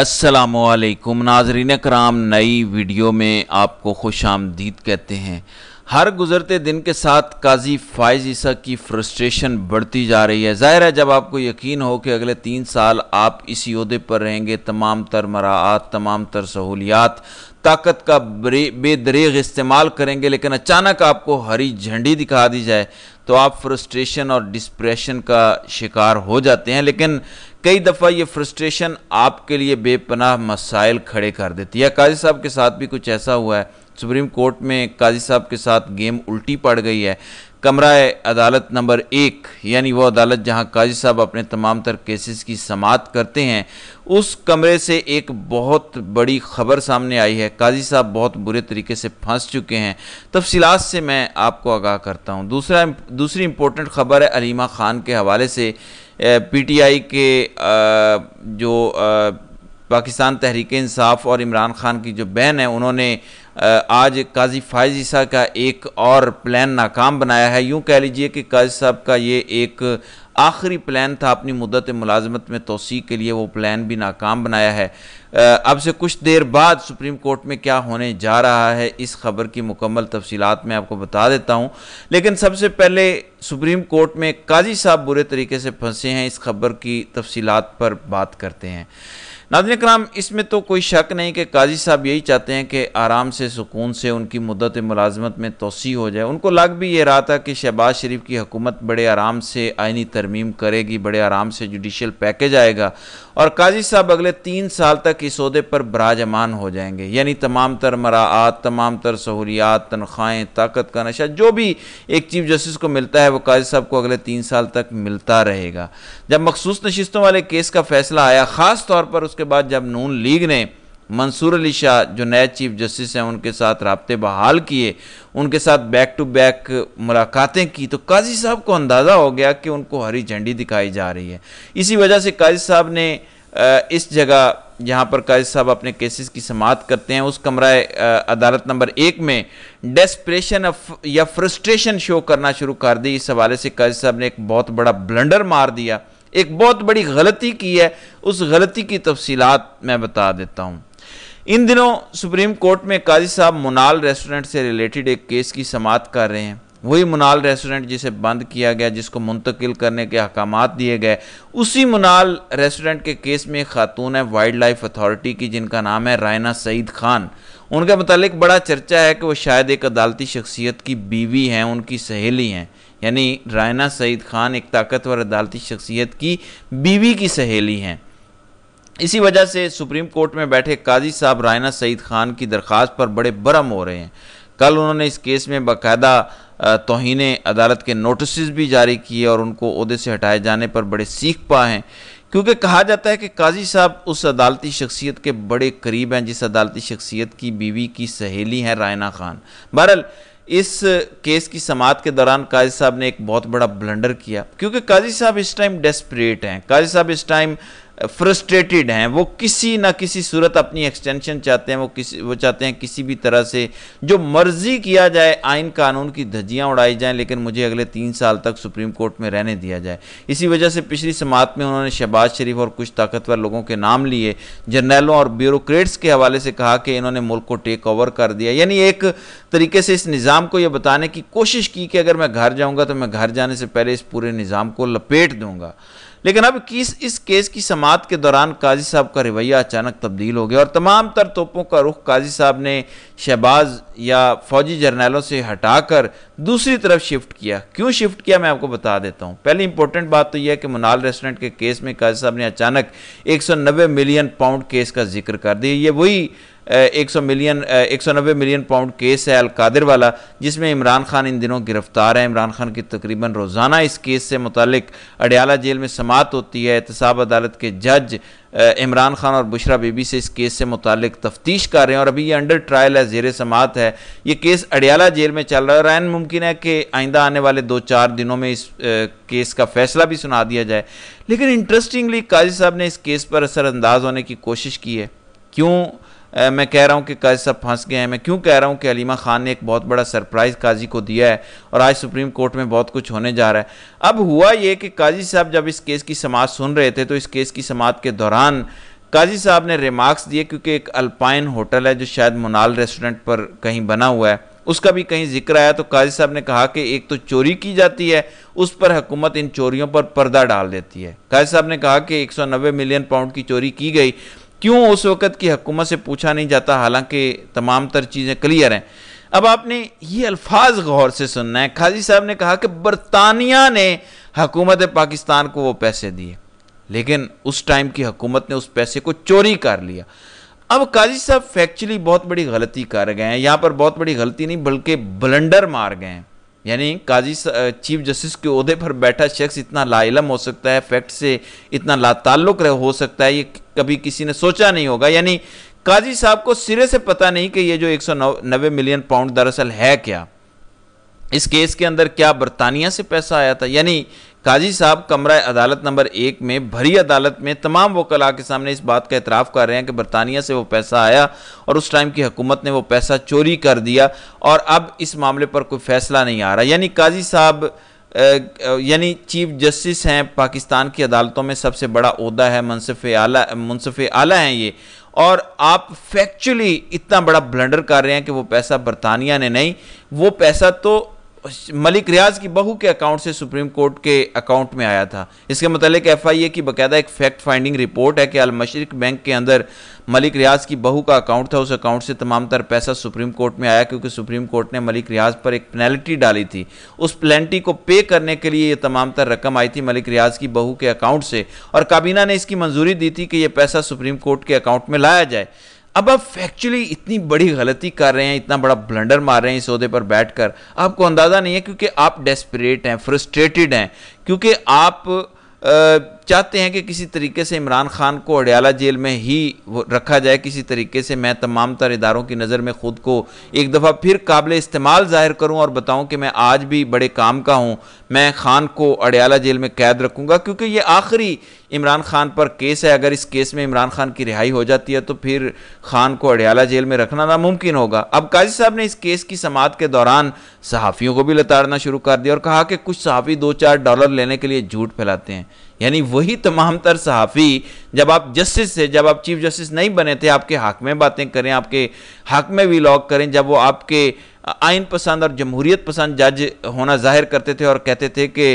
असलकुम नाजरीन कराम नई वीडियो में आपको खुश आमदीद कहते हैं हर गुज़रते दिन के साथ काजी फ़ायज़ ईसा की फ्रस्ट्रेशन बढ़ती जा रही है ज़ाहिर है जब आपको यकीन हो कि अगले तीन साल आप इसी अहदे पर रहेंगे तमाम तर मराहत तमाम तर सहूलियात ताकत का बेदरेग इस्तेमाल करेंगे लेकिन अचानक आपको हरी झंडी दिखा दी जाए तो आप फ्रस्ट्रेशन और डिस्प्रेशन का शिकार हो जाते हैं लेकिन कई दफ़ा ये फ्रस्ट्रेशन आपके लिए बेपनाह मसाइल खड़े कर देती है काजी साहब के साथ भी कुछ ऐसा हुआ है सुप्रीम कोर्ट में काजी साहब के साथ गेम उल्टी पड़ गई है कमरा अदालत नंबर एक यानी वो अदालत जहां काजी साहब अपने तमाम तर केसेस की समात करते हैं उस कमरे से एक बहुत बड़ी खबर सामने आई है काजी साहब बहुत बुरे तरीके से फंस चुके हैं तफसीलात से मैं आपको आगाह करता हूं दूसरा दूसरी इम्पोर्टेंट खबर है अलीमा ख़ान के हवाले से पीटीआई के जो पाकिस्तान तहरीक इंसाफ और इमरान खान की जो बैन है उन्होंने आज काजी फायज ईसा का एक और प्लान नाकाम बनाया है यूं कह लीजिए कि काजी साहब का ये एक आखिरी प्लान था अपनी मुदत मुलाजमत में तोसी के लिए वो प्लान भी नाकाम बनाया है अब से कुछ देर बाद सुप्रीम कोर्ट में क्या होने जा रहा है इस खबर की मुकम्मल तफसीत मैं आपको बता देता हूँ लेकिन सबसे पहले सुप्रीम कोर्ट में काजी साहब बुरे तरीके से फंसे हैं इस खबर की तफसीत पर बात करते हैं नाजन कराम इसमें तो कोई शक नहीं कि काजी साहब यही चाहते हैं कि आराम से सुकून से उनकी मदत मुलाजमत में तोसी हो जाए उनको लग भी ये रहा था कि शहबाज शरीफ की हुकूमत बड़े आराम से आइनी तरमीम करेगी बड़े आराम से जुडिशल पैकेज आएगा और काजी साहब अगले तीन साल तक इस अहदे पर बराजमान हो जाएंगे यानी तमाम तर मराआत तमाम तर सहूलियात तनख्वाहें ताकत का नशा जो भी एक चीफ जस्टिस को मिलता है वो काजी साहब को अगले तीन साल तक मिलता रहेगा जब मखसूस नशस्तों वाले केस का फैसला आया ख़ास तौर पर उसके बाद जब नून लीग ने मंसूर अली शाह जो नए चीफ जस्टिस हैं उनके साथ रबते बहाल किए उनके साथ बैक टू बैक मुलाकातें की तो काजी साहब को अंदाज़ा हो गया कि उनको हरी झंडी दिखाई जा रही है इसी वजह से काजी साहब ने इस जगह जहाँ पर काजी साहब अपने केसेस की समात करते हैं उस कमरा अदालत नंबर एक में डेस्परेशन या फ्रस्ट्रेशन शो करना शुरू कर दी इस हवाले से काजी साहब ने एक बहुत बड़ा ब्लंडर मार दिया एक बहुत बड़ी गलती की है उस गलती की तफसीलात मैं बता देता हूँ इन दिनों सुप्रीम कोर्ट में काजी साहब मुनाल रेस्टोरेंट से रिलेटेड एक केस की समात कर रहे हैं वही मुनाल रेस्टोरेंट जिसे बंद किया गया जिसको मुंतकिल करने के अहकाम दिए गए उसी मुनाल रेस्टोरेंट के केस में एक खातून है वाइल्ड लाइफ अथॉरिटी की जिनका नाम है रायना सईद खान उनके मतलब बड़ा चर्चा है कि वो शायद एक अदालती शख्सियत की बीवी हैं उनकी सहेली हैं यानी रायना सईद खान एक ताकतवर अदालती शख्सियत की बीवी की सहेली हैं इसी वजह से सुप्रीम कोर्ट में बैठे काजी साहब रायना सईद खान की दरख्वास्त पर बड़े बरम हो रहे हैं कल उन्होंने इस केस में बाकायदा तोहन अदालत के नोटिस भी जारी किए और उनको अहदे से हटाए जाने पर बड़े सीख पाए हैं क्योंकि कहा जाता है कि काजी साहब उस अदालती शख्सियत के बड़े करीब हैं जिस अदालती शख्सियत की बीवी की सहेली हैं रायना खान बहरल इस केस की समात के दौरान काजी साहब ने एक बहुत बड़ा ब्लंडर किया क्योंकि काजी साहब इस टाइम डेस्परेट हैं काजी साहब इस टाइम फ्रस्ट्रेटेड हैं वो किसी ना किसी सूरत अपनी एक्सटेंशन चाहते हैं वो किसी वो चाहते हैं किसी भी तरह से जो मर्जी किया जाए आइन कानून की धज्जियाँ उड़ाई जाएं लेकिन मुझे अगले तीन साल तक सुप्रीम कोर्ट में रहने दिया जाए इसी वजह से पिछली समात में उन्होंने शहबाज शरीफ और कुछ ताकतवर लोगों के नाम लिए जर्नैलों और ब्यूरोक्रेट्स के हवाले से कहा कि इन्होंने मुल्क को टेक ओवर कर दिया यानी एक तरीके से इस निज़ाम को यह बताने की कोशिश की कि अगर मैं घर जाऊँगा तो मैं घर जाने से पहले इस पूरे निज़ाम को लपेट दूँगा लेकिन अब किस इस केस की समात के दौरान काजी साहब का रवैया अचानक तब्दील हो गया और तमाम तर तोपों का रुख काजी साहब ने शहबाज या फौजी जर्नैलों से हटाकर दूसरी तरफ शिफ्ट किया क्यों शिफ्ट किया मैं आपको बता देता हूं पहली इंपॉर्टेंट बात तो यह है कि मुनाल रेस्टोरेंट के केस में काजी साहब ने अचानक एक मिलियन पाउंड केस का जिक्र कर दिया ये वही एक सौ मिलियन एक सौ नब्बे मिलियन पाउंड केस है अलकादिर वाला जिसमें इमरान खान इन दिनों गिरफ्तार है इमरान खान की तकरीबन रोज़ाना इस केस से मुतलिक अडियाला जेल में समात होती है एहतसाब अदालत के जज इमरान खान और बुशरा बीबी से इस केस से मुतलिक तफ्तीश कर रहे हैं और अभी ये अंडर ट्रायल है जेर समात है ये केस अडियाला जेल में चल रहा है और मुमकिन है कि आइंदा आने वाले दो चार दिनों में इस केस का फैसला भी सुना दिया जाए लेकिन इंटरेस्टिंगली काजी साहब ने इस केस पर असरअंदाज होने की कोशिश की है क्यों आ, मैं कह रहा हूँ कि काजी साहब फंस गए हैं मैं क्यों कह रहा हूँ कि अलीमा ख़ान ने एक बहुत बड़ा सरप्राइज़ काजी को दिया है और आज सुप्रीम कोर्ट में बहुत कुछ होने जा रहा है अब हुआ ये कि काजी साहब जब इस केस की समात सुन रहे थे तो इस केस की समात के दौरान काजी साहब ने रिमार्क्स दिए क्योंकि एक अल्पाइन होटल है जो शायद मुनाल रेस्टोरेंट पर कहीं बना हुआ है उसका भी कहीं जिक्र आया तो काजी साहब ने कहा कि एक तो चोरी की जाती है उस पर हुकूमत इन चोरियों पर पर्दा डाल देती है काजी साहब ने कहा कि 190 मिलियन पाउंड की चोरी की गई क्यों उस वक़्त की हकूमत से पूछा नहीं जाता हालांकि तमाम तर चीज़ें क्लियर हैं अब आपने ये अल्फाज गौर से सुनना है खाजी साहब ने कहा कि बरतानिया ने हकूमत पाकिस्तान को वो पैसे दिए लेकिन उस टाइम की हकूमत ने उस पैसे को चोरी कर लिया अब काजी साहब फैक्चुअली बहुत बड़ी गलती कर गए हैं यहाँ पर बहुत बड़ी गलती नहीं बल्कि ब्लंडर मार गए हैं यानी काजी चीफ जस्टिस के अहदे पर बैठा शख्स इतना लाइलम हो सकता है फैक्ट से इतना लाताल्लुक हो सकता है ये कभी किसी ने सोचा नहीं होगा यानी काजी साहब को सिरे से पता नहीं कि ये जो एक मिलियन पाउंड दरअसल है क्या इस केस के अंदर क्या बरतानिया से पैसा आया था यानी काजी साहब कमरा अदालत नंबर एक में भरी अदालत में तमाम वकला के सामने इस बात का एतराफ़ कर रहे हैं कि बरतानिया से वो पैसा आया और उस टाइम की हुकूमत ने वो पैसा चोरी कर दिया और अब इस मामले पर कोई फैसला नहीं आ रहा यानी काजी साहब यानी चीफ जस्टिस हैं पाकिस्तान की अदालतों में सबसे बड़ा अहदा है मनसफ़ आला मनसफ़ आला हैं ये और आप फैक्चुअली इतना बड़ा ब्लंडर कर रहे हैं कि वो पैसा बरतानिया ने नहीं वो पैसा तो मलिक रियाज की बहू के अकाउंट से सुप्रीम कोर्ट के अकाउंट में आया था इसके मतलब एफ आई ए की बाकायदा एक फैक्ट फाइंडिंग रिपोर्ट है कि अलमशरक बैंक के अंदर मलिक रियाज की बहू का अकाउंट था उस अकाउंट से तमाम तर पैसा सुप्रीम कोर्ट में आया क्योंकि सुप्रीम कोर्ट ने मलिक रियाज पर एक पेनल्टी डाली थी उस पेनल्टी को पे करने के लिए यह तमाम तर रकम आई थी मलिक रियाज की बहू के अकाउंट से और काबीना ने इसकी मंजूरी दी थी कि यह पैसा सुप्रीम कोर्ट के अकाउंट में लाया जाए अब आप फैक्चुअली इतनी बड़ी गलती कर रहे हैं इतना बड़ा ब्लंडर मार रहे हैं इस अहदे पर बैठकर आपको अंदाज़ा नहीं है क्योंकि आप डेस्परेट हैं फ्रस्ट्रेटेड हैं क्योंकि आप चाहते हैं कि किसी तरीके से इमरान खान को अडयाला जेल में ही रखा जाए किसी तरीके से मैं तमाम तर इदारों की नज़र में ख़ुद को एक दफ़ा फिर काबिल इस्तेमाल ज़ाहिर करूं और बताऊं कि मैं आज भी बड़े काम का हूं मैं खान को अडयाला जेल में कैद रखूंगा क्योंकि ये आखिरी इमरान खान पर केस है अगर इस केस में इमरान खान की रिहाई हो जाती है तो फिर खान को अडयाला जेल में रखना नामुमकिन होगा अब काजी साहब ने इस केस की समात के दौरान सहाफ़ियों को भी लताड़ना शुरू कर दिया और कहा कि कुछ सहाफ़ी दो चार डॉलर लेने के लिए झूठ फैलाते हैं यानी वही तमाम तर सहाफ़ी जब आप जस्टिस थे जब आप चीफ जस्टिस नहीं बने थे आपके हक में बातें करें आपके हक में व्लॉग करें जब वो आपके आइन पसंद और जमहूरियत पसंद जज होना जाहिर करते थे और कहते थे कि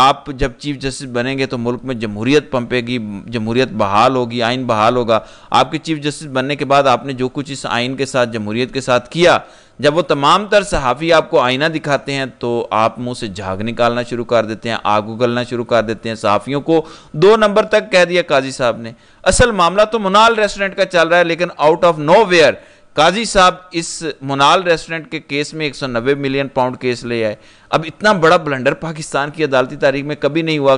आप जब चीफ जस्टिस बनेंगे तो मुल्क में जमहूरियत पंपेगी जमहूरियत बहाल होगी आइन बहाल होगा आपके चीफ जस्टिस बनने के बाद आपने जो कुछ इस आइन के साथ जमहूरियत के साथ किया जब वो तमाम तर सहाफ़ी आपको आईना दिखाते हैं तो आप मुंह से झाग निकालना शुरू कर देते हैं आग उगलना शुरू कर देते हैं सहाफ़ियों को दो नंबर तक कह दिया काजी साहब ने असल मामला तो मुनाल रेस्टोरेंट का चल रहा है लेकिन out of nowhere Qazi साहब इस मोनाल रेस्टोरेंट के केस में 190 मिलियन पाउंड केस ले आए अब इतना बड़ा ब्लंडर पाकिस्तान की अदालती तारीख में कभी नहीं हुआ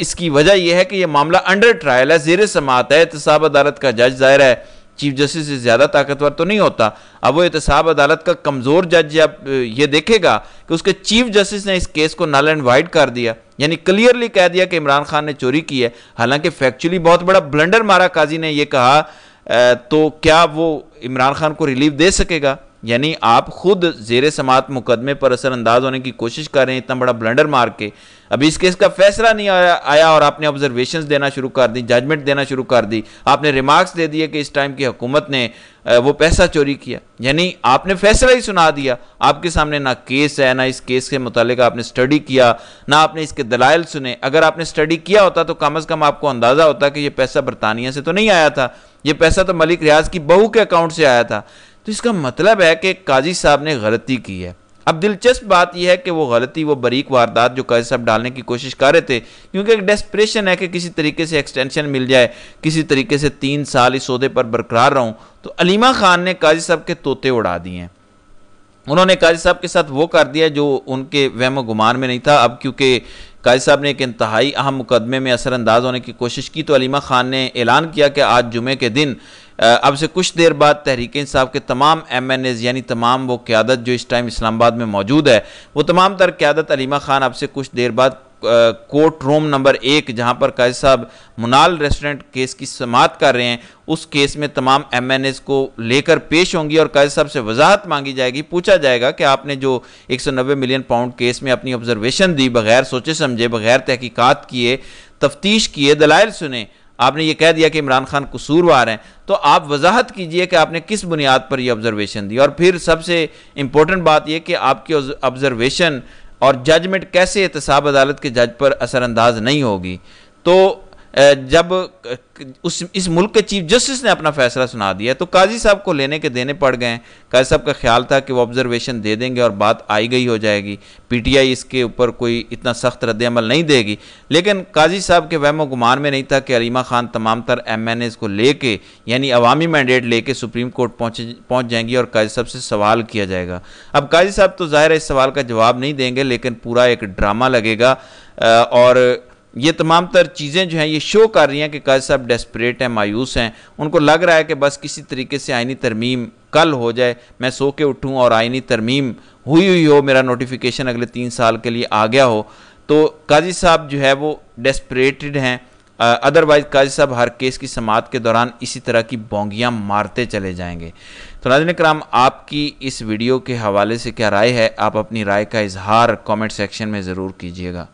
इसकी वजह यह है कि यह मामला अंडर ट्रायल है जेर समात है एहतसाब अदालत का जज जाहिर है चीफ जस्टिस से ज़्यादा ताकतवर तो नहीं होता अब वो एहतसाब अदालत का कमज़ोर जज जब ये देखेगा कि उसके चीफ जस्टिस ने इस केस को नल एंड वाइड कर दिया यानी क्लियरली कह दिया कि इमरान खान ने चोरी की है हालांकि फैक्चुअली बहुत बड़ा ब्लंडर मारा काजी ने यह कहा तो क्या वो इमरान खान को रिलीफ दे सकेगा यानी आप खुद जेर समात मुकदमे पर असरअंदाज होने की कोशिश कर रहे हैं इतना बड़ा ब्लंडर मार के अभी इस केस का फैसला नहीं आया आया और आपने ऑब्जर्वेशन देना शुरू कर दी जजमेंट देना शुरू कर दी आपने रिमार्क्स दे दिए कि इस टाइम की हुकूमत ने वो पैसा चोरी किया यानी आपने फैसला ही सुना दिया आपके सामने ना केस है ना इस केस के मुतालिक आपने स्टडी किया ना आपने इसके दलाइल सुने अगर आपने स्टडी किया होता तो कम अज़ कम आपको अंदाज़ा होता कि यह पैसा बरतानिया से तो नहीं आया था ये पैसा तो मलिक रियाज की बहू के अकाउंट से आया था तो इसका मतलब है कि काजी साहब ने गलती की है अब दिलचस्प बात यह है कि वो गलती वो बरीक वारदात जो काजी साहब डालने की कोशिश कर रहे थे क्योंकि एक डेस्परेशन है कि किसी तरीके से एक्सटेंशन मिल जाए किसी तरीके से तीन साल इस सौदे पर बरकरार रहूँ तो अलीमा खान ने काजी साहब के तोते उड़ा दिए हैं उन्होंने काजी साहब के साथ वो कर दिया जो उनके वहम गुमान में नहीं था अब क्योंकि काजी साहब ने एक इंतहाई अहम मुकदमे में असरअंदाज होने की कोशिश की तो अलीमा खान ने ऐलान किया कि आज जुमे के दिन अब से कुछ देर बाद तहरीक इंसाफ के तमाम एम एन एज यानी तमाम वो क्यादत जो इस टाइम इस्लामाबाद में मौजूद है वो तमाम तर क्यादत अलीमा खान अब से कुछ देर बाद कोर्ट रूम नंबर एक जहां पर काज साहब मुनाल रेस्टोरेंट केस की समात कर रहे हैं उस केस में तमाम एम एन एज को लेकर पेश होंगी और काज साहब से वजाहत मांगी जाएगी पूछा जाएगा कि आपने जो 190 मिलियन पाउंड केस में अपनी ऑब्जर्वेशन दी बगैर सोचे समझे बगैर तहकीकात किए तफ्तीश किए दलाइल सुने आपने ये कह दिया कि इमरान खान कसूरवार हैं तो आप वजाहत कीजिए कि आपने किस बुनियाद पर यह ऑब्जर्वेशन दी और फिर सबसे इम्पोर्टेंट बात यह कि आपकी ऑब्जर्वेशन और जजमेंट कैसे एहतसाब अदालत के जज पर असरानंदाज नहीं होगी तो जब उस इस मुल्क के चीफ जस्टिस ने अपना फैसला सुना दिया तो काजी साहब को लेने के देने पड़ गए काजी साहब का ख्याल था कि वो ऑब्जर्वेशन दे देंगे और बात आई गई हो जाएगी पीटीआई इसके ऊपर कोई इतना सख्त रद्दमल नहीं देगी लेकिन काजी साहब के वहमो गुमान में नहीं था कि अलीमा खान तमाम तर एम एन एज़ को लेके यानी अवामी मैंडेट कर सुप्रीम कोर्ट पहुँच पहुँच जाएंगी और काजी साहब से सवाल किया जाएगा अब काजी साहब तो ज़ाहिर है इस सवाल का जवाब नहीं देंगे लेकिन पूरा एक ड्रामा लगेगा और ये तमाम तर चीज़ें जो हैं ये शो कर रही हैं कि काज साहब डेस्परेट हैं मायूस हैं उनको लग रहा है कि बस किसी तरीके से आइनी तरमीम कल हो जाए मैं सो के उठूँ और आइनी तरमीम हुई हुई हो मेरा नोटिफिकेशन अगले तीन साल के लिए आ गया हो तो काजी साहब जो है वो डेस्परेटेड हैं अदरवाइज काजी साहब हर केस की समात के दौरान इसी तरह की बोंगियाँ मारते चले जाएंगे तो नाजन कराम आपकी इस वीडियो के हवाले से क्या राय है आप अपनी राय का इजहार कमेंट सेक्शन में ज़रूर कीजिएगा